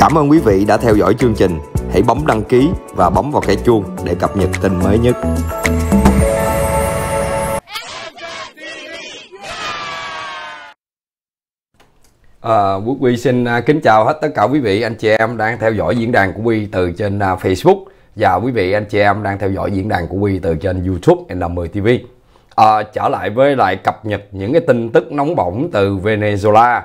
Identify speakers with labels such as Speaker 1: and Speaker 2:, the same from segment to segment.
Speaker 1: Cảm ơn quý vị đã theo dõi chương trình. Hãy bấm đăng ký và bấm vào cái chuông để cập nhật tin mới nhất. À, Quốc Huy xin à, kính chào hết tất cả quý vị anh chị em đang theo dõi diễn đàn của Huy từ trên à, Facebook và quý vị anh chị em đang theo dõi diễn đàn của Huy từ trên YouTube N10 TV. À, trở lại với lại cập nhật những cái tin tức nóng bỏng từ Venezuela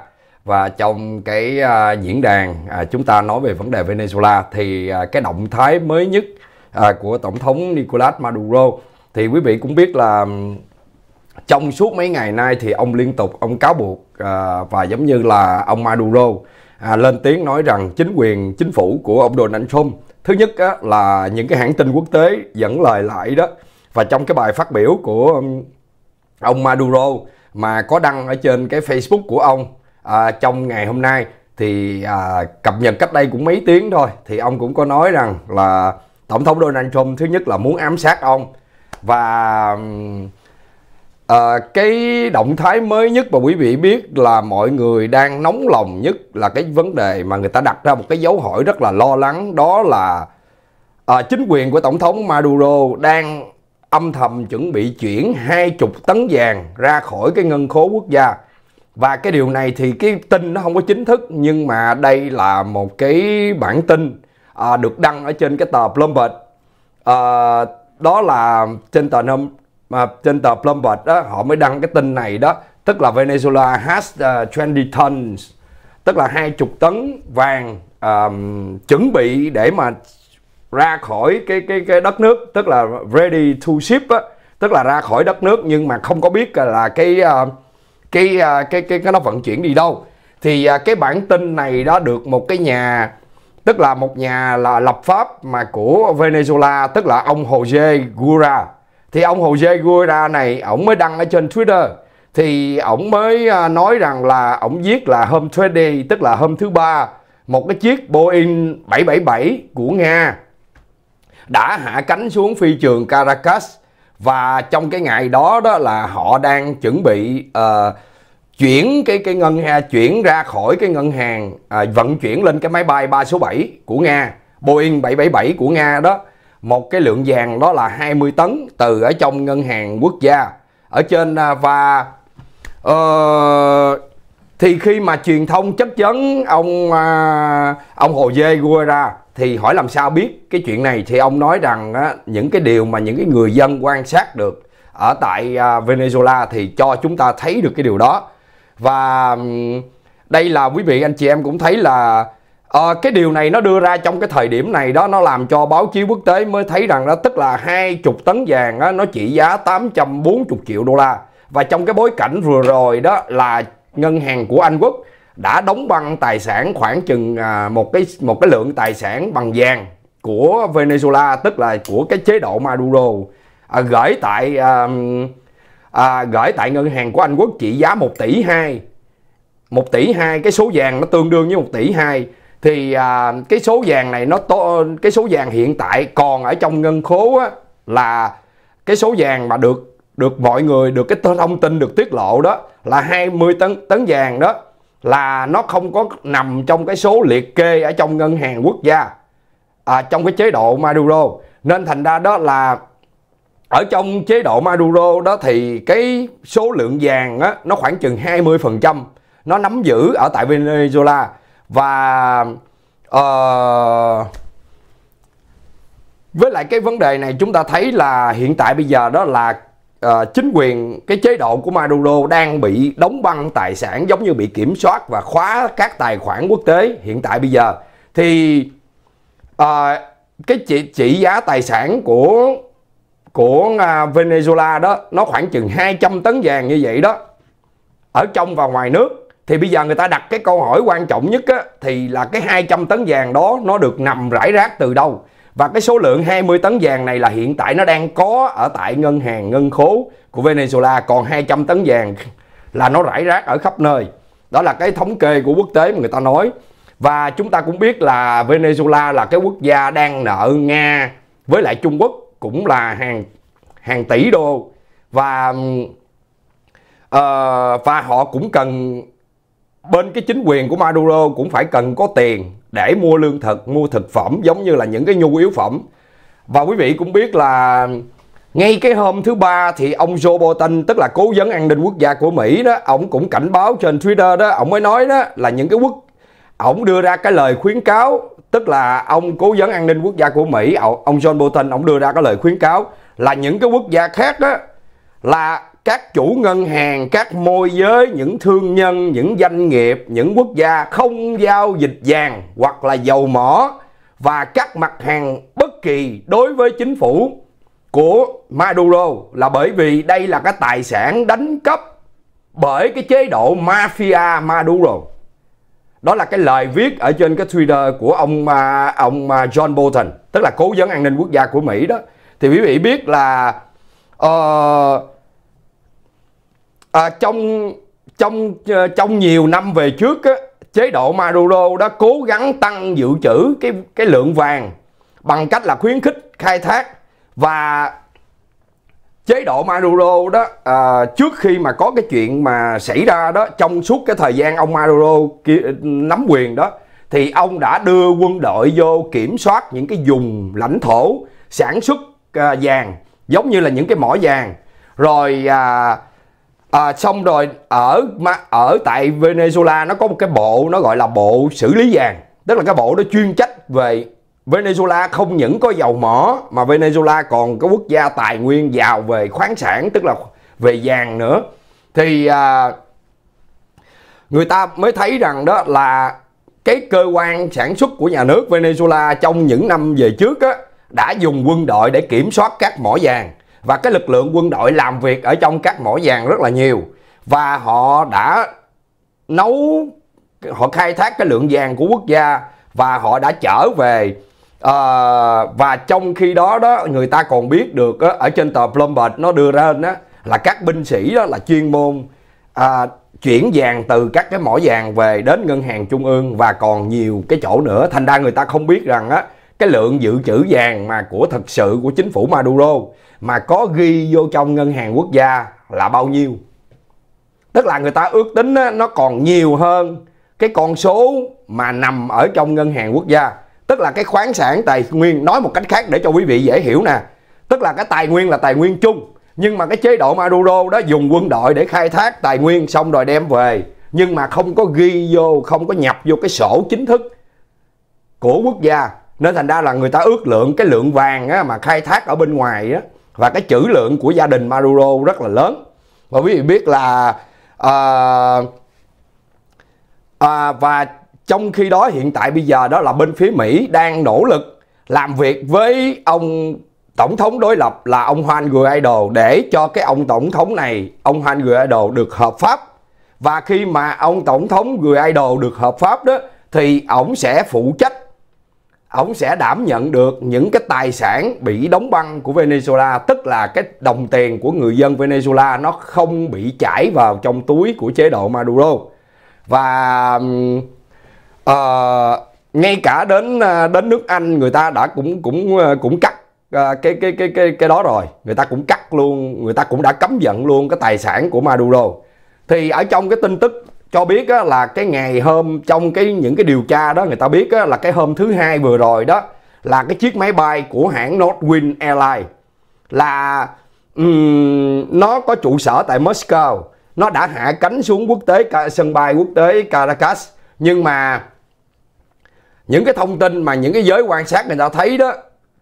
Speaker 1: và trong cái à, diễn đàn à, chúng ta nói về vấn đề Venezuela thì à, cái động thái mới nhất à, của tổng thống Nicolas Maduro thì quý vị cũng biết là trong suốt mấy ngày nay thì ông liên tục ông cáo buộc à, và giống như là ông Maduro à, lên tiếng nói rằng chính quyền chính phủ của ông Donald Trump thứ nhất á, là những cái hãng tin quốc tế dẫn lời lại đó và trong cái bài phát biểu của ông Maduro mà có đăng ở trên cái Facebook của ông à, trong ngày hôm nay thì à, cập nhật cách đây cũng mấy tiếng thôi thì ông cũng có nói rằng là tổng thống Donald Trump thứ nhất là muốn ám sát ông và à, cái động thái mới nhất mà quý vị biết là mọi người đang nóng lòng nhất là cái vấn đề mà người ta đặt ra một cái dấu hỏi rất là lo lắng đó là à, chính quyền của tổng thống Maduro đang âm thầm chuẩn bị chuyển 20 tấn vàng ra khỏi cái ngân khố quốc gia và cái điều này thì cái tin nó không có chính thức nhưng mà đây là một cái bản tin à, được đăng ở trên cái tờ Bloomberg à, đó là trên tờ năm mà trên tờ Bloomberg đó họ mới đăng cái tin này đó tức là Venezuela has uh, à, 20 tons tức là hai chục tấn vàng um, chuẩn bị để mà ra khỏi cái cái cái đất nước tức là ready to ship á tức là ra khỏi đất nước nhưng mà không có biết là cái uh, À, cái cái cái, cái nó vận chuyển đi đâu thì à, cái bản tin này đó được một cái nhà tức là một nhà là lập pháp mà của Venezuela tức là ông Jose Gura thì ông Jose Gura này ổng mới đăng ở trên Twitter thì ổng mới à, nói rằng là ổng viết là hôm Friday tức là hôm thứ ba một cái chiếc Boeing 777 của Nga đã hạ cánh xuống phi trường Caracas và trong cái ngày đó đó là họ đang chuẩn bị uh, chuyển cái cái ngân hàng chuyển ra khỏi cái ngân hàng à, vận chuyển lên cái máy bay 367 của Nga, Boeing 777 của Nga đó, một cái lượng vàng đó là 20 tấn từ ở trong ngân hàng quốc gia ở trên à, và uh, thì khi mà truyền thông chất vấn ông à, ông Hồ Dê ra thì hỏi làm sao biết cái chuyện này thì ông nói rằng á, những cái điều mà những cái người dân quan sát được ở tại à, Venezuela thì cho chúng ta thấy được cái điều đó và đây là quý vị anh chị em cũng thấy là à, cái điều này nó đưa ra trong cái thời điểm này đó nó làm cho báo chí quốc tế mới thấy rằng đó tức là hai chục tấn vàng á, nó chỉ giá 840 triệu đô la và trong cái bối cảnh vừa rồi đó là ngân hàng của Anh Quốc đã đóng băng tài sản khoảng chừng à, một cái một cái lượng tài sản bằng vàng của Venezuela tức là của cái chế độ Maduro à, gửi tại à, à, gửi tại ngân hàng của Anh Quốc trị giá 1 tỷ 2 1 tỷ 2 cái số vàng nó tương đương với 1 tỷ 2 thì à, cái số vàng này nó to cái số vàng hiện tại còn ở trong ngân khố á, là cái số vàng mà được được mọi người được cái thông tin được tiết lộ đó là 20 tấn tấn vàng đó là nó không có nằm trong cái số liệt kê ở trong ngân hàng quốc gia à, trong cái chế độ Maduro nên thành ra đó là ở trong chế độ Maduro đó thì cái số lượng vàng á, nó khoảng chừng 20% nó nắm giữ ở tại Venezuela và uh, với lại cái vấn đề này chúng ta thấy là hiện tại bây giờ đó là uh, chính quyền cái chế độ của Maduro đang bị đóng băng tài sản giống như bị kiểm soát và khóa các tài khoản quốc tế hiện tại bây giờ thì uh, cái chỉ, chỉ giá tài sản của của uh, Venezuela đó nó khoảng chừng 200 tấn vàng như vậy đó ở trong và ngoài nước thì bây giờ người ta đặt cái câu hỏi quan trọng nhất á, thì là cái 200 tấn vàng đó nó được nằm rải rác từ đâu và cái số lượng 20 tấn vàng này là hiện tại nó đang có ở tại ngân hàng ngân khố của Venezuela còn 200 tấn vàng là nó rải rác ở khắp nơi. Đó là cái thống kê của quốc tế mà người ta nói. Và chúng ta cũng biết là Venezuela là cái quốc gia đang nợ Nga với lại Trung Quốc cũng là hàng hàng tỷ đô và uh, và họ cũng cần bên cái chính quyền của Maduro cũng phải cần có tiền để mua lương thực, mua thực phẩm giống như là những cái nhu yếu phẩm. Và quý vị cũng biết là ngay cái hôm thứ ba thì ông Joe Biden tức là cố vấn an ninh quốc gia của Mỹ đó, ông cũng cảnh báo trên Twitter đó, ông mới nói đó là những cái quốc ông đưa ra cái lời khuyến cáo tức là ông cố vấn an ninh quốc gia của Mỹ ông John Bolton ông đưa ra cái lời khuyến cáo là những cái quốc gia khác đó là các chủ ngân hàng, các môi giới, những thương nhân, những doanh nghiệp, những quốc gia không giao dịch vàng hoặc là dầu mỏ và các mặt hàng bất kỳ đối với chính phủ của Maduro là bởi vì đây là cái tài sản đánh cắp bởi cái chế độ mafia Maduro. Đó là cái lời viết ở trên cái Twitter của ông à, ông à, John Bolton, tức là cố vấn an ninh quốc gia của Mỹ đó. Thì quý vị biết là uh, à, trong trong ờ, trong nhiều năm về trước á, chế độ Maduro đã cố gắng tăng dự trữ cái cái lượng vàng bằng cách là khuyến khích khai thác và chế độ Maduro đó à, trước khi mà có cái chuyện mà xảy ra đó trong suốt cái thời gian ông Maduro kia, nắm quyền đó thì ông đã đưa quân đội vô kiểm soát những cái vùng lãnh thổ sản xuất à, vàng giống như là những cái mỏ vàng rồi à, à, xong rồi ở mà ở tại Venezuela nó có một cái bộ nó gọi là bộ xử lý vàng tức là cái bộ đó chuyên trách về Venezuela không những có dầu mỏ mà Venezuela còn có quốc gia tài nguyên giàu về khoáng sản tức là về vàng nữa thì à, người ta mới thấy rằng đó là cái cơ quan sản xuất của nhà nước Venezuela trong những năm về trước á, đã dùng quân đội để kiểm soát các mỏ vàng và cái lực lượng quân đội làm việc ở trong các mỏ vàng rất là nhiều và họ đã nấu họ khai thác cái lượng vàng của quốc gia và họ đã trở về à, và trong khi đó đó người ta còn biết được á, ở trên tờ Bloomberg nó đưa ra lên á là các binh sĩ đó là chuyên môn à, chuyển vàng từ các cái mỏ vàng về đến ngân hàng trung ương và còn nhiều cái chỗ nữa thành ra người ta không biết rằng á cái lượng dự trữ vàng mà của thật sự của chính phủ Maduro mà có ghi vô trong ngân hàng quốc gia là bao nhiêu tức là người ta ước tính nó còn nhiều hơn cái con số mà nằm ở trong ngân hàng quốc gia tức là cái khoáng sản tài nguyên nói một cách khác để cho quý vị dễ hiểu nè tức là cái tài nguyên là tài nguyên chung nhưng mà cái chế độ Maduro đó dùng quân đội để khai thác tài nguyên xong rồi đem về nhưng mà không có ghi vô không có nhập vô cái sổ chính thức của quốc gia nên thành ra là người ta ước lượng cái lượng vàng á, mà khai thác ở bên ngoài á, và cái trữ lượng của gia đình Maduro rất là lớn và quý vị biết là à, à, và trong khi đó hiện tại bây giờ đó là bên phía Mỹ đang nỗ lực làm việc với ông tổng thống đối lập là ông Juan Guaido để cho cái ông tổng thống này ông Juan Guaido được hợp pháp và khi mà ông tổng thống Guaido được hợp pháp đó thì ổng sẽ phụ trách ổng sẽ đảm nhận được những cái tài sản bị đóng băng của Venezuela tức là cái đồng tiền của người dân Venezuela nó không bị chảy vào trong túi của chế độ Maduro và uh, ngay cả đến ờ, đến nước Anh người ta đã cũng cũng ờ, cũng cắt cái cái cái cái cái đó rồi người ta cũng cắt luôn người ta cũng đã cấm vận luôn cái tài sản của Maduro thì ở trong cái tin tức cho biết á, là cái ngày hôm trong cái những cái điều tra đó người ta biết á, là cái hôm thứ hai vừa rồi đó là cái chiếc máy bay của hãng Northwind Airlines là um, nó có trụ sở tại Moscow nó đã hạ cánh xuống quốc tế sân bay quốc tế Caracas nhưng mà những cái thông tin mà những cái giới quan sát người ta thấy đó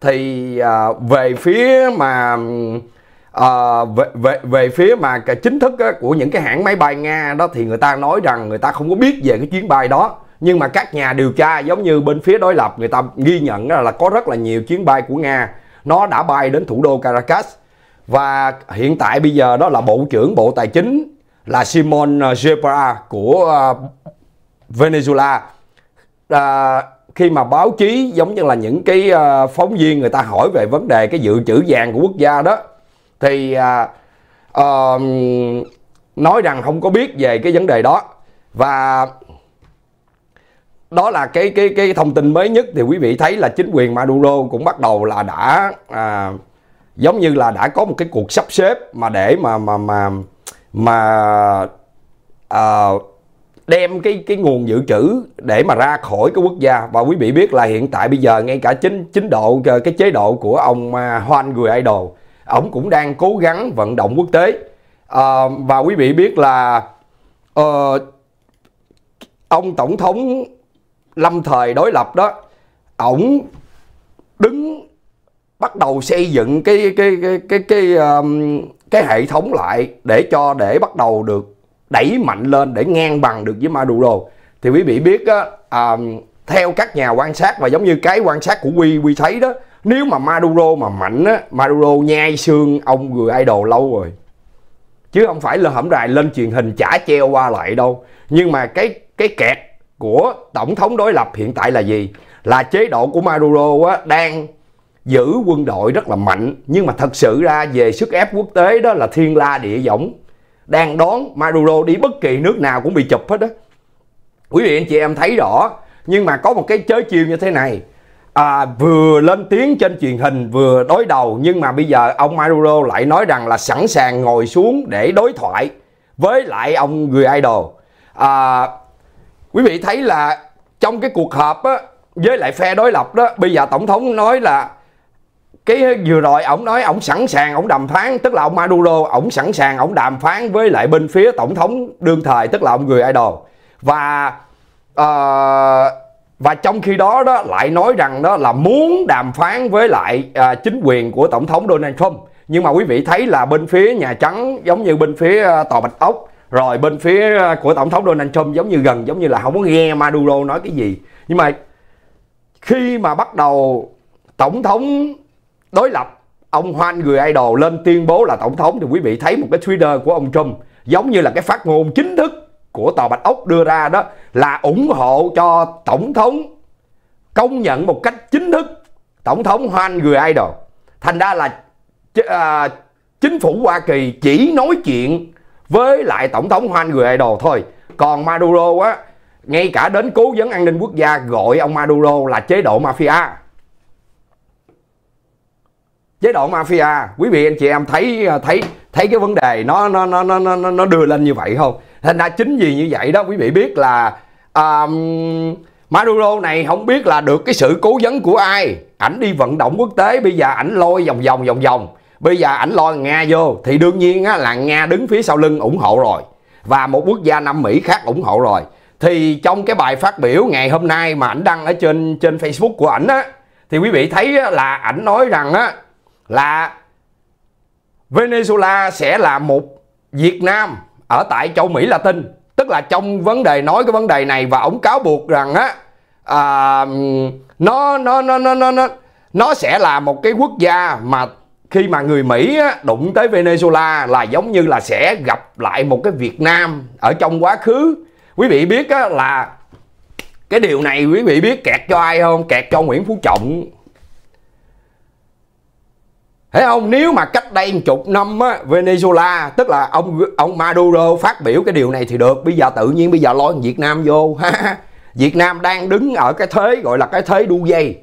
Speaker 1: thì à, về phía mà à, về, về về phía mà cái chính thức á, của những cái hãng máy bay nga đó thì người ta nói rằng người ta không có biết về cái chuyến bay đó nhưng mà các nhà điều tra giống như bên phía đối lập người ta ghi nhận là có rất là nhiều chuyến bay của nga nó đã bay đến thủ đô caracas và hiện tại bây giờ đó là bộ trưởng bộ tài chính là simon ờ, Zepra của uh, venezuela à, khi mà báo chí giống như là những cái uh, phóng viên người ta hỏi về vấn đề cái dự trữ vàng của quốc gia đó thì à, uh, nói rằng không có biết về cái vấn đề đó và đó là cái cái cái thông tin mới nhất thì quý vị thấy là chính quyền Maduro cũng bắt đầu là đã à, giống như là đã có một cái cuộc sắp xếp mà để mà mà mà mà à, đem cái cái nguồn dự trữ để mà ra khỏi cái quốc gia và quý vị biết là hiện tại bây giờ ngay cả chính chính độ cái chế độ của ông à, Juan Guaido ổng cũng đang cố gắng vận động quốc tế à, và quý vị biết là uh, ông tổng thống lâm thời đối lập đó ổng đứng bắt đầu xây dựng cái cái cái cái cái um, cái hệ thống lại để cho để bắt đầu được đẩy mạnh lên để ngang bằng được với Maduro thì quý vị biết á, à, theo các nhà quan sát và giống như cái quan sát của Quy Quy thấy đó nếu mà Maduro mà mạnh á Maduro nhai xương ông người idol lâu rồi chứ không phải là hẩm đài lên truyền hình chả treo qua lại đâu nhưng mà cái cái kẹt của tổng thống đối lập hiện tại là gì là chế độ của Maduro á, đang giữ quân đội rất là mạnh nhưng mà thật sự ra về sức ép quốc tế đó là thiên la địa võng đang đón Maduro đi bất kỳ nước nào cũng bị chụp hết đó quý vị anh chị em thấy rõ nhưng mà có một cái chớ chiêu như thế này à, vừa lên tiếng trên truyền hình vừa đối đầu nhưng mà bây giờ ông Maduro lại nói rằng là sẵn sàng ngồi xuống để đối thoại với lại ông người idol à, quý vị thấy là trong cái cuộc họp á, với lại phe đối lập đó bây giờ tổng thống nói là cái vừa rồi ổng nói ổng sẵn sàng ổng đàm phán tức là ông Maduro ổng sẵn sàng ổng đàm phán với lại bên phía tổng thống đương thời tức là ông người idol và uh, và trong khi đó đó lại nói rằng đó là muốn đàm phán với lại à, chính quyền của tổng thống Donald Trump nhưng mà quý vị thấy là bên phía nhà trắng giống như bên phía à, tòa bạch ốc rồi bên phía à, của tổng thống Donald Trump giống như gần giống như là không có nghe Maduro nói cái gì nhưng mà khi mà bắt đầu tổng thống đối lập ông hoan người idol lên tuyên bố là tổng thống thì quý vị thấy một cái Twitter của ông Trump giống như là cái phát ngôn chính thức của Tòa Bạch Ốc đưa ra đó là ủng hộ cho Tổng thống công nhận một cách chính thức Tổng thống Hoan người Idol. Thành ra là à, chính phủ Hoa Kỳ chỉ nói chuyện với lại Tổng thống Hoan người Idol thôi. Còn Maduro á, ngay cả đến cố vấn an ninh quốc gia gọi ông Maduro là chế độ mafia. Chế độ mafia, quý vị anh chị em thấy à, thấy thấy cái vấn đề nó nó nó nó nó đưa lên như vậy không? thành ra chính vì như vậy đó quý vị biết là um, Maduro này không biết là được cái sự cố vấn của ai ảnh đi vận động quốc tế bây giờ ảnh lôi vòng vòng vòng vòng bây giờ ảnh lôi Nga vô thì đương nhiên á, là Nga đứng phía sau lưng ủng hộ rồi và một quốc gia Nam Mỹ khác ủng hộ rồi thì trong cái bài phát biểu ngày hôm nay mà ảnh đăng ở trên trên Facebook của ảnh á thì quý vị thấy á, là ảnh nói rằng á là Venezuela sẽ là một Việt Nam ở tại châu Mỹ Latin tức là trong vấn đề nói cái vấn đề này và ông cáo buộc rằng á à, nó nó nó nó nó nó nó sẽ là một cái quốc gia mà khi mà người Mỹ á, đụng tới Venezuela là giống như là sẽ gặp lại một cái Việt Nam ở trong quá khứ quý vị biết á, là cái điều này quý vị biết kẹt cho ai không kẹt cho Nguyễn Phú Trọng Thấy không? Nếu mà cách đây chục năm á, Venezuela tức là ông ông Maduro phát biểu cái điều này thì được. Bây giờ tự nhiên bây giờ lôi Việt Nam vô. Việt Nam đang đứng ở cái thế gọi là cái thế đu dây.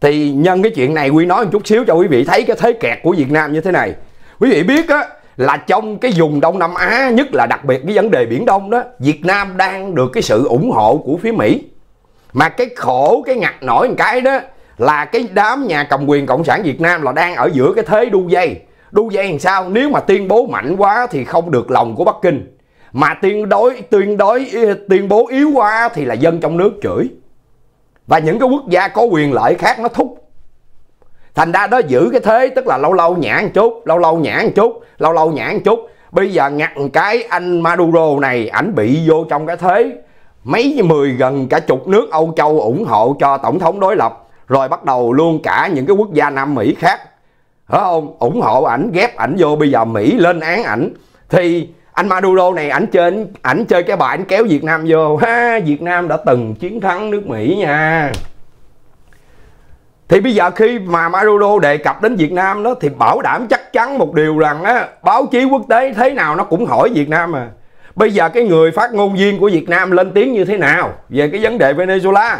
Speaker 1: Thì nhân cái chuyện này Quy nói một chút xíu cho quý vị thấy cái thế kẹt của Việt Nam như thế này. Quý vị biết á là trong cái vùng Đông Nam Á nhất là đặc biệt cái vấn đề Biển Đông đó, Việt Nam đang được cái sự ủng hộ của phía Mỹ. Mà cái khổ cái ngặt nổi một cái đó là cái đám nhà cầm quyền cộng sản việt nam là đang ở giữa cái thế đu dây đu dây làm sao nếu mà tuyên bố mạnh quá thì không được lòng của bắc kinh mà tuyên đối tuyên đối tuyên bố yếu quá thì là dân trong nước chửi và những cái quốc gia có quyền lợi khác nó thúc thành ra đó giữ cái thế tức là lâu lâu nhả một chút lâu lâu nhả một chút lâu lâu nhả một chút bây giờ ngặt cái anh maduro này ảnh bị vô trong cái thế mấy mười gần cả chục nước âu châu ủng hộ cho tổng thống đối lập rồi bắt đầu luôn cả những cái quốc gia Nam Mỹ khác phải không ủng hộ ảnh ghép ảnh vô bây giờ Mỹ lên án ảnh thì anh Maduro này ảnh chơi ảnh chơi cái bài ảnh kéo Việt Nam vô ha Việt Nam đã từng chiến thắng nước Mỹ nha thì bây giờ khi mà Maduro đề cập đến Việt Nam đó thì bảo đảm chắc chắn một điều rằng á báo chí quốc tế thế nào nó cũng hỏi Việt Nam mà bây giờ cái người phát ngôn viên của Việt Nam lên tiếng như thế nào về cái vấn đề Venezuela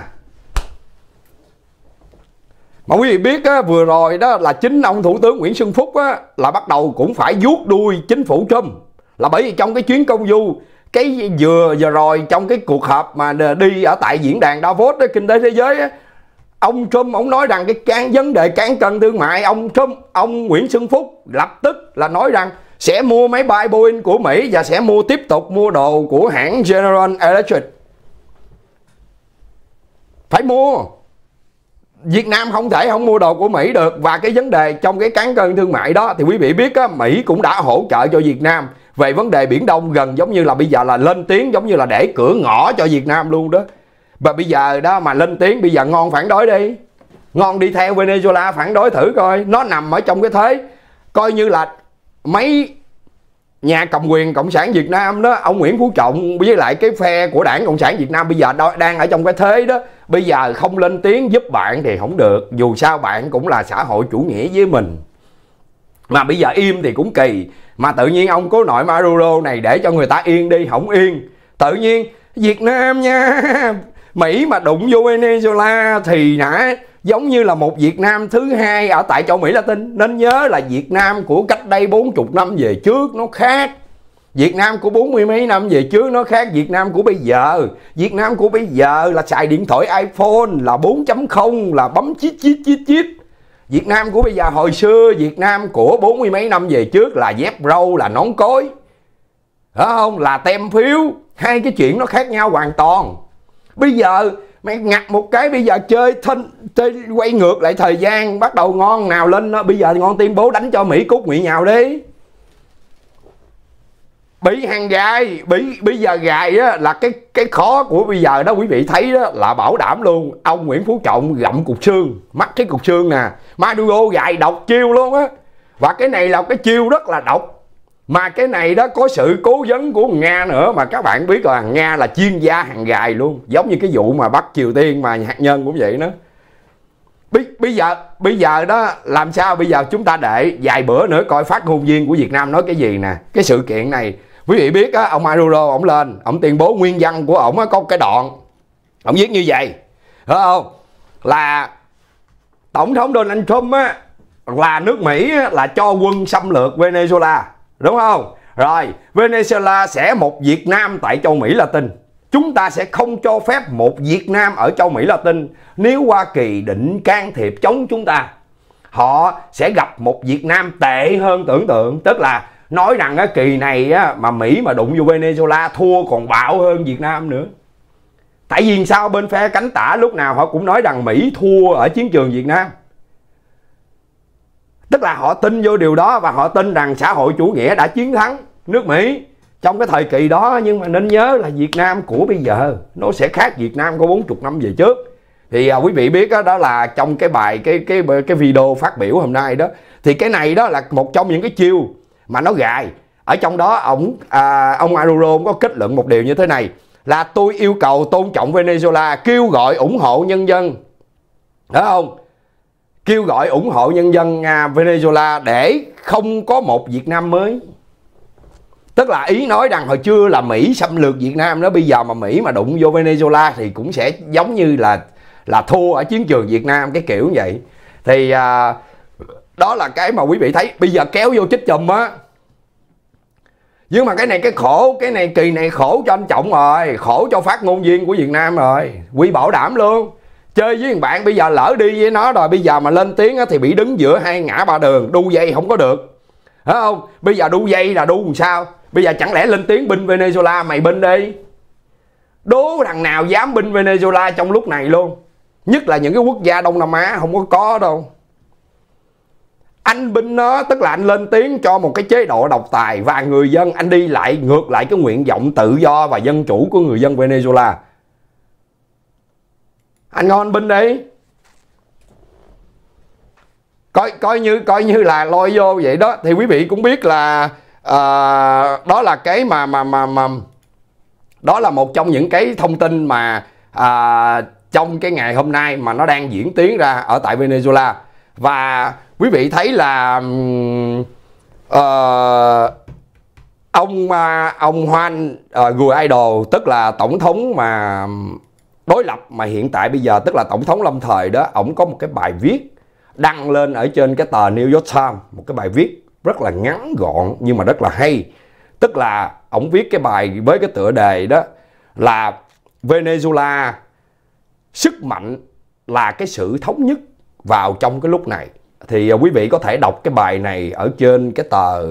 Speaker 1: mà quý vị biết á, vừa rồi đó là chính ông thủ tướng Nguyễn Xuân Phúc á, là bắt đầu cũng phải vuốt đuôi chính phủ Trump là bởi vì trong cái chuyến công du cái vừa vừa rồi trong cái cuộc họp mà đi ở tại diễn đàn Davos đó, kinh tế thế giới á, ông Trump ông nói rằng cái can vấn đề cán cân thương mại ông Trump ông Nguyễn Xuân Phúc lập tức là nói rằng sẽ mua máy bay Boeing của Mỹ và sẽ mua tiếp tục mua đồ của hãng General Electric phải mua Việt Nam không thể không mua đồ của Mỹ được và cái vấn đề trong cái cán cân thương mại đó thì quý vị biết á, Mỹ cũng đã hỗ trợ cho Việt Nam về vấn đề Biển Đông gần giống như là bây giờ là lên tiếng giống như là để cửa ngõ cho Việt Nam luôn đó và bây giờ đó mà lên tiếng bây giờ ngon phản đối đi ngon đi theo Venezuela phản đối thử coi nó nằm ở trong cái thế coi như là mấy nhà cầm quyền cộng sản việt nam đó ông nguyễn phú trọng với lại cái phe của đảng cộng sản việt nam bây giờ đang ở trong cái thế đó bây giờ không lên tiếng giúp bạn thì không được dù sao bạn cũng là xã hội chủ nghĩa với mình mà bây giờ im thì cũng kỳ mà tự nhiên ông cố nội maduro này để cho người ta yên đi không yên tự nhiên việt nam nha mỹ mà đụng vô venezuela thì nãy giống như là một Việt Nam thứ hai ở tại châu Mỹ Latin nên nhớ là Việt Nam của cách đây 40 năm về trước nó khác Việt Nam của bốn mươi mấy năm về trước nó khác Việt Nam của bây giờ Việt Nam của bây giờ là xài điện thoại iPhone là 4.0 là bấm chít chít chít chít Việt Nam của bây giờ hồi xưa Việt Nam của bốn mươi mấy năm về trước là dép râu là nón cối đó không là tem phiếu hai cái chuyện nó khác nhau hoàn toàn bây giờ mày ngặt một cái bây giờ chơi thinh chơi quay ngược lại thời gian bắt đầu ngon nào lên đó. bây giờ ngon tim bố đánh cho mỹ cút nguyện nhào đi bị hàng gai bị bây giờ gài á, là cái cái khó của bây giờ đó quý vị thấy đó là bảo đảm luôn ông nguyễn phú trọng gặm cục xương mắc cái cục xương nè maduro gài độc chiêu luôn á và cái này là cái chiêu rất là độc mà cái này đó có sự cố vấn của nga nữa mà các bạn biết là nga là chuyên gia hàng gài luôn giống như cái vụ mà bắt triều tiên mà hạt nhân cũng vậy nữa bây giờ bây giờ đó làm sao bây giờ chúng ta để vài bữa nữa coi phát ngôn viên của việt nam nói cái gì nè cái sự kiện này quý vị biết á ông maduro ông lên ông tuyên bố nguyên văn của ông có cái đoạn ông viết như vậy phải không là tổng thống donald trump á là nước mỹ á, là cho quân xâm lược venezuela Đúng không? Rồi, Venezuela sẽ một Việt Nam tại châu Mỹ Latin. Chúng ta sẽ không cho phép một Việt Nam ở châu Mỹ Latin nếu Hoa Kỳ định can thiệp chống chúng ta. Họ sẽ gặp một Việt Nam tệ hơn tưởng tượng, tức là nói rằng cái kỳ này á, mà Mỹ mà đụng vô Venezuela thua còn bạo hơn Việt Nam nữa. Tại vì sao bên phe cánh tả lúc nào họ cũng nói rằng Mỹ thua ở chiến trường Việt Nam tức là họ tin vô điều đó và họ tin rằng xã hội chủ nghĩa đã chiến thắng nước Mỹ trong cái thời kỳ đó nhưng mà nên nhớ là Việt Nam của bây giờ nó sẽ khác Việt Nam của 40 năm về trước thì à, quý vị biết đó, đó là trong cái bài cái cái cái video phát biểu hôm nay đó thì cái này đó là một trong những cái chiêu mà nó gài ở trong đó ông à, ông Maduro có kết luận một điều như thế này là tôi yêu cầu tôn trọng Venezuela kêu gọi ủng hộ nhân dân đó không kêu gọi ủng hộ nhân dân Venezuela để không có một Việt Nam mới tức là ý nói rằng hồi chưa là Mỹ xâm lược Việt Nam đó bây giờ mà Mỹ mà đụng vô Venezuela thì cũng sẽ giống như là là thua ở chiến trường Việt Nam cái kiểu vậy thì à, đó là cái mà quý vị thấy bây giờ kéo vô chích chùm á nhưng mà cái này cái khổ cái này kỳ này khổ cho anh trọng rồi khổ cho phát ngôn viên của việt nam rồi quy bảo đảm luôn chơi với bạn bây giờ lỡ đi với nó rồi bây giờ mà lên tiếng thì bị đứng giữa hai ngã ba đường đu dây không có được phải không bây giờ đu dây là đu làm sao bây giờ chẳng lẽ lên tiếng binh venezuela mày binh đi đố thằng nào dám binh venezuela trong lúc này luôn nhất là những cái quốc gia đông nam á không có có đâu anh binh nó tức là anh lên tiếng cho một cái chế độ độc tài và người dân anh đi lại ngược lại cái nguyện vọng tự do và dân chủ của người dân venezuela anh ngon binh đi coi coi như coi như là lôi vô vậy đó thì quý vị cũng biết là uh, đó là cái mà mà mà mà đó là một trong những cái thông tin mà uh, trong cái ngày hôm nay mà nó đang diễn tiến ra ở tại Venezuela và quý vị thấy là uh, ông uh, ông Hoan uh, ờ, Gùi Idol tức là tổng thống mà đối lập mà hiện tại bây giờ tức là tổng thống lâm thời đó ổng có một cái bài viết đăng lên ở trên cái tờ New York Times một cái bài viết rất là ngắn gọn nhưng mà rất là hay tức là ổng viết cái bài với cái tựa đề đó là Venezuela sức mạnh là cái sự thống nhất vào trong cái lúc này thì à, quý vị có thể đọc cái bài này ở trên cái tờ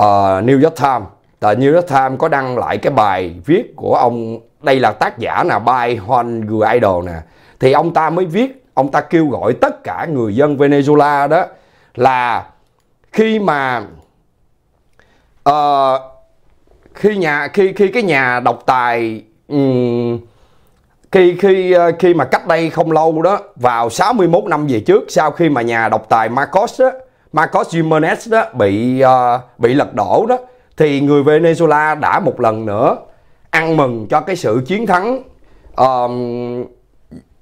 Speaker 1: uh, New York Times tờ New York Times có đăng lại cái bài viết của ông đây là tác giả là Bai Juan idol nè thì ông ta mới viết ông ta kêu gọi tất cả người dân Venezuela đó là khi mà uh, khi nhà khi khi cái nhà độc tài um, khi khi ờ, khi mà cách đây không lâu đó vào 61 năm về trước sau khi mà nhà độc tài Marcos đó, Marcos Jimenez đó bị uh, bị lật đổ đó thì người Venezuela đã một lần nữa ăn mừng cho cái sự chiến thắng uh,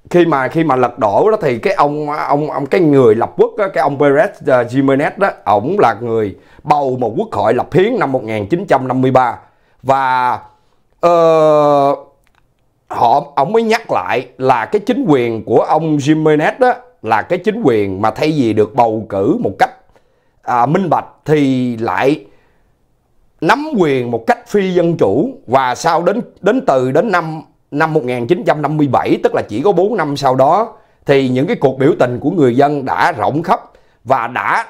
Speaker 1: khi mà khi mà lật đổ đó thì cái ông ông ông cái người lập quốc đó, cái ông Perez ờ, Jimenez đó ổng là người bầu một quốc hội lập hiến năm 1953 và uh, họ ông mới nhắc lại là cái chính quyền của ông Jimenez đó là cái chính quyền mà thay vì được bầu cử một cách à, minh bạch thì lại nắm quyền một cách phi dân chủ và sau đến đến từ đến năm năm 1957 tức là chỉ có 4 năm sau đó thì những cái cuộc biểu tình của người dân đã rộng khắp và đã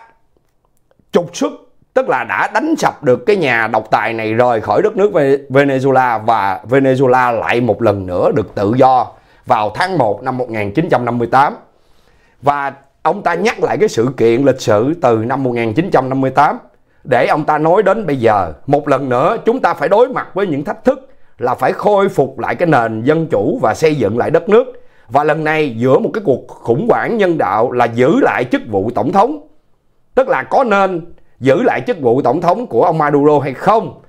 Speaker 1: trục xuất tức là đã đánh sập được cái nhà độc tài này rời khỏi đất nước Venezuela và Venezuela lại một lần nữa được tự do vào tháng 1 năm 1958. Và ông ta nhắc lại cái sự kiện lịch sử từ năm 1958 để ông ta nói đến bây giờ một lần nữa chúng ta phải đối mặt với những thách thức là phải khôi phục lại cái nền dân chủ và xây dựng lại đất nước và lần này giữa một cái cuộc khủng hoảng nhân đạo là giữ lại chức vụ tổng thống tức là có nên giữ lại chức vụ tổng thống của ông Maduro hay không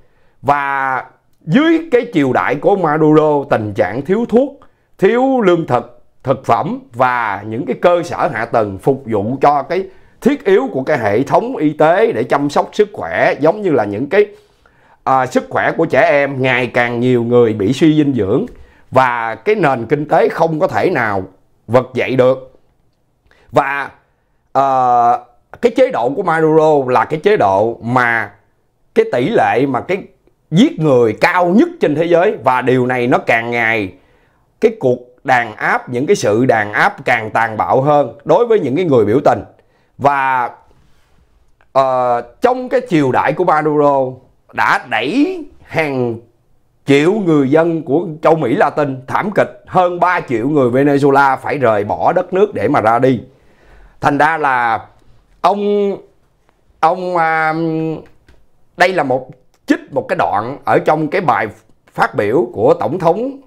Speaker 1: và dưới cái triều đại của Maduro tình trạng thiếu thuốc thiếu lương thực thực phẩm và những cái cơ sở hạ tầng phục vụ cho cái thiết yếu của cái hệ thống y tế để chăm sóc sức khỏe giống như là những cái à, sức khỏe của trẻ em ngày càng nhiều người bị suy dinh dưỡng và cái nền kinh tế không có thể nào vật dậy được và à, cái chế độ của Maduro là cái chế độ mà cái tỷ lệ mà cái giết người cao nhất trên thế giới và điều này nó càng ngày cái cuộc đàn áp những cái sự đàn áp càng tàn bạo hơn đối với những cái người biểu tình và uh, trong cái triều đại của Maduro đã đẩy hàng triệu người dân của châu Mỹ Latin thảm kịch hơn 3 triệu người Venezuela phải rời bỏ đất nước để mà ra đi thành ra là ông ông uh, đây là một chích một cái đoạn ở trong cái bài phát biểu của tổng thống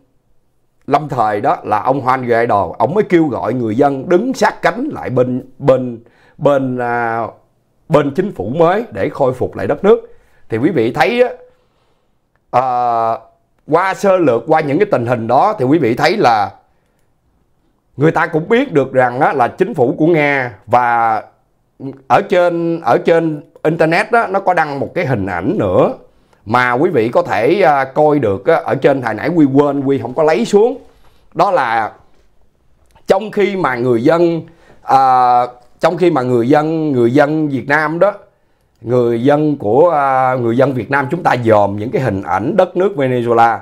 Speaker 1: lâm thời đó là ông Juan Guaido ông mới kêu gọi người dân đứng sát cánh lại bên bên bên à, bên chính phủ mới để khôi phục lại đất nước thì quý vị thấy á, à, qua sơ lược qua những cái tình hình đó thì quý vị thấy là người ta cũng biết được rằng á, là chính phủ của nga và ở trên ở trên internet đó, nó có đăng một cái hình ảnh nữa mà quý vị có thể à, coi được á, ở trên hồi nãy quy quên quy không có lấy xuống đó là trong khi mà người dân à, trong khi mà người dân người dân Việt Nam đó người dân của à, người dân Việt Nam chúng ta dòm những cái hình ảnh đất nước Venezuela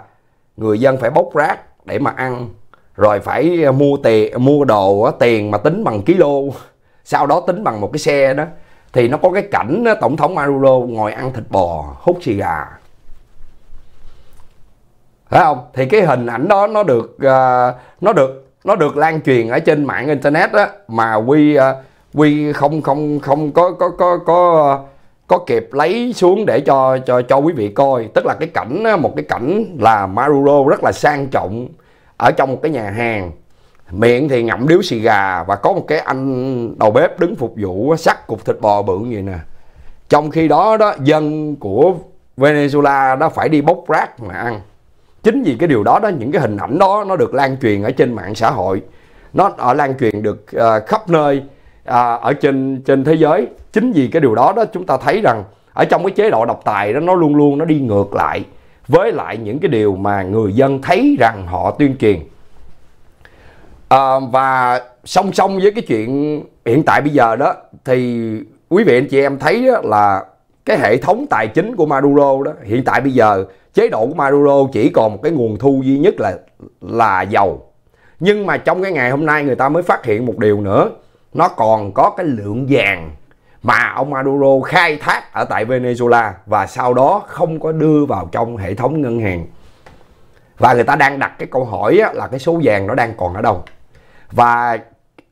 Speaker 1: người dân phải bốc rác để mà ăn rồi phải mua tiền mua đồ tiền mà tính bằng kilo sau đó tính bằng một cái xe đó thì nó có cái cảnh tổng thống Maduro ngồi ăn thịt bò hút xì gà thấy không thì cái hình ảnh đó nó được à, nó được nó được lan truyền ở trên mạng internet đó mà quy à, quy không không không có có có có có kịp lấy xuống để cho cho cho quý vị coi tức là cái cảnh một cái cảnh là Maruro rất là sang trọng ở trong một cái nhà hàng miệng thì ngậm điếu xì gà và có một cái anh đầu bếp đứng phục vụ sắc cục thịt bò bự vậy nè trong khi đó đó dân của Venezuela đó phải đi bốc rác mà ăn chính vì cái điều đó đó những cái hình ảnh đó nó được lan truyền ở trên mạng xã hội nó ở lan truyền được ờ, khắp nơi à, ở trên trên thế giới chính vì cái điều đó đó chúng ta thấy rằng ở trong cái chế độ độc tài đó nó luôn luôn nó đi ngược lại với lại những cái điều mà người dân thấy rằng họ tuyên truyền à, và song song với cái chuyện hiện tại bây giờ đó thì quý vị anh chị em thấy đó là cái hệ thống tài chính của Maduro đó hiện tại bây giờ chế độ của Maduro chỉ còn một cái nguồn thu duy nhất là là dầu nhưng mà trong cái ngày hôm nay người ta mới phát hiện một điều nữa nó còn có cái lượng vàng mà ông Maduro khai thác ở tại Venezuela và sau đó không có đưa vào trong hệ thống ngân hàng. Và người ta đang đặt cái câu hỏi là cái số vàng nó đang còn ở đâu. Và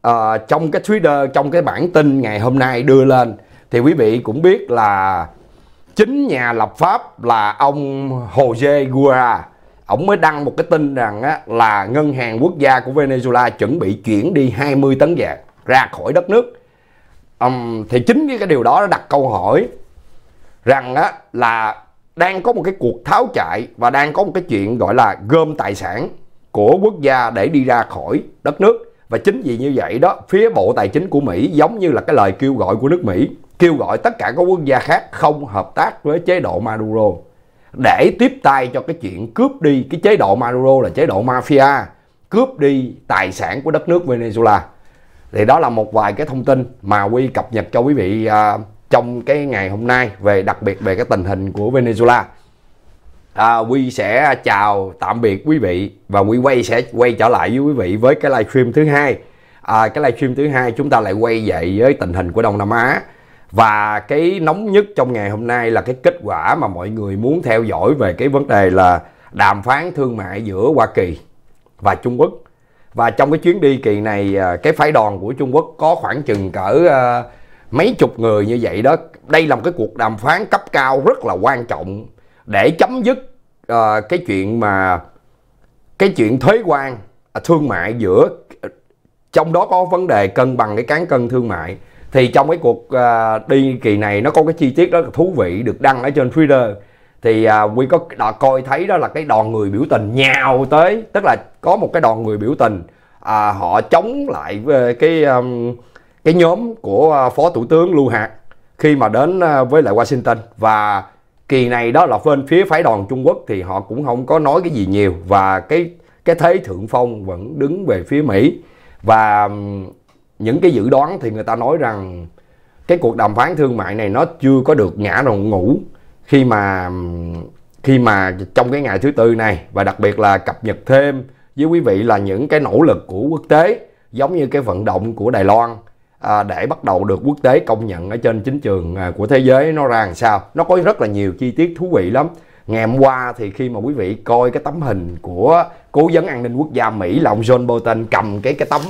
Speaker 1: uh, trong cái Twitter, trong cái bản tin ngày hôm nay đưa lên thì quý vị cũng biết là chính nhà lập pháp là ông Jose Guerra ông mới đăng một cái tin rằng á, là ngân hàng quốc gia của Venezuela chuẩn bị chuyển đi 20 tấn vàng ra khỏi đất nước um, thì chính cái điều đó đã đặt câu hỏi rằng á, là đang có một cái cuộc tháo chạy và đang có một cái chuyện gọi là gom tài sản của quốc gia để đi ra khỏi đất nước và chính vì như vậy đó phía bộ tài chính của Mỹ giống như là cái lời kêu gọi của nước Mỹ kêu gọi tất cả các quốc gia khác không hợp tác với chế độ Maduro để tiếp tay cho cái chuyện cướp đi cái chế độ Maduro là chế độ mafia cướp đi tài sản của đất nước Venezuela thì đó là một vài cái thông tin mà quy cập nhật cho quý vị à, trong cái ngày hôm nay về đặc biệt về cái tình hình của Venezuela à, Quy sẽ chào tạm biệt quý vị và Quy quay sẽ quay trở lại với quý vị với cái livestream thứ hai à, cái livestream thứ hai chúng ta lại quay dậy với tình hình của Đông Nam Á và cái nóng nhất trong ngày hôm nay là cái kết quả mà mọi người muốn theo dõi về cái vấn đề là đàm phán thương mại giữa Hoa Kỳ và Trung Quốc và trong cái chuyến đi kỳ này à, cái phái đoàn của Trung Quốc có khoảng chừng cỡ à, mấy chục người như vậy đó đây là một cái cuộc đàm phán cấp cao rất là quan trọng để chấm dứt à, cái chuyện mà cái chuyện thuế quan thương mại giữa trong đó có vấn đề cân bằng cái cán cân thương mại thì trong cái cuộc đi kỳ này nó có cái chi tiết đó là thú vị được đăng ở trên Twitter thì à, quy có đã coi thấy đó là cái đoàn người biểu tình nhào tới tức là có một cái đoàn người biểu tình à, họ chống lại ờ, cái um, cái nhóm của à, phó thủ tướng lưu hạc khi mà đến à, với lại washington và kỳ này đó là bên phía phái đoàn trung quốc thì họ cũng không có nói cái gì nhiều và cái cái thế thượng phong vẫn đứng về phía mỹ và những cái dự đoán thì người ta nói rằng cái cuộc đàm phán thương mại này nó chưa có được ngã đầu ngủ khi mà khi mà trong cái ngày thứ tư này và đặc biệt là cập nhật thêm với quý vị là những cái nỗ lực của quốc tế giống như cái vận động của Đài Loan à, để bắt đầu được quốc tế công nhận ở trên chính trường à, của thế giới nó ra làm sao nó có rất là nhiều chi tiết thú vị lắm ngày hôm qua thì khi mà quý vị coi cái tấm hình của cố vấn an ninh quốc gia Mỹ là ông John Bolton cầm cái cái tấm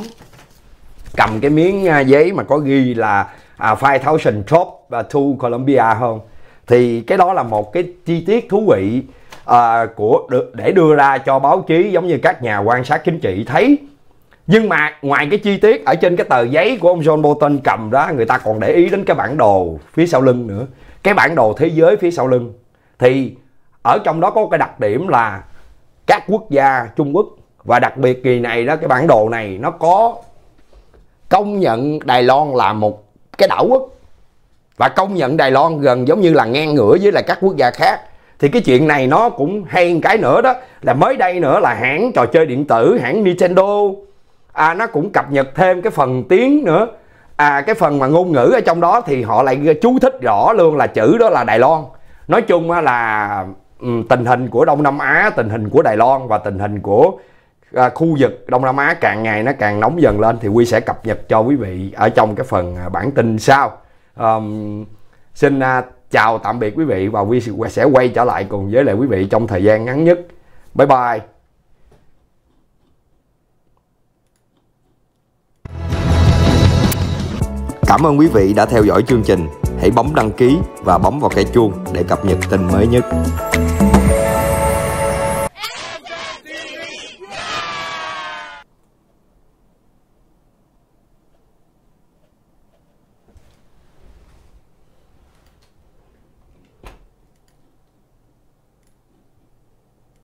Speaker 1: cầm cái miếng à, giấy mà có ghi là à, 5,000 top à, to Colombia không thì cái đó là một cái chi tiết thú vị à, của để đưa ra cho báo chí giống như các nhà quan sát chính trị thấy nhưng mà ngoài cái chi tiết ở trên cái tờ giấy của ông John Bolton cầm đó người ta còn để ý đến cái bản đồ phía sau lưng nữa cái bản đồ thế giới phía sau lưng thì ở trong đó có cái đặc điểm là các quốc gia Trung Quốc và đặc biệt kỳ này đó cái bản đồ này nó có công nhận Đài Loan là một cái đảo quốc và công nhận Đài Loan gần giống như là ngang ngửa với là các quốc gia khác thì cái chuyện này nó cũng hay một cái nữa đó là mới đây nữa là hãng trò chơi điện tử hãng Nintendo à, nó cũng cập nhật thêm cái phần tiếng nữa à cái phần mà ngôn ngữ ở trong đó thì họ lại chú thích rõ luôn là chữ đó là Đài Loan nói chung là tình hình của Đông Nam Á tình hình của Đài Loan và tình hình của à, khu vực Đông Nam Á càng ngày nó càng nóng dần lên thì Quy sẽ cập nhật cho quý vị ở trong cái phần à, bản tin sau um, xin uh, chào tạm biệt quý vị và quý sẽ quay trở lại cùng với lại quý vị trong thời gian ngắn nhất bye bye Cảm ơn quý vị đã theo dõi chương trình. Hãy bấm đăng ký và bấm vào cái chuông để cập nhật tin mới nhất.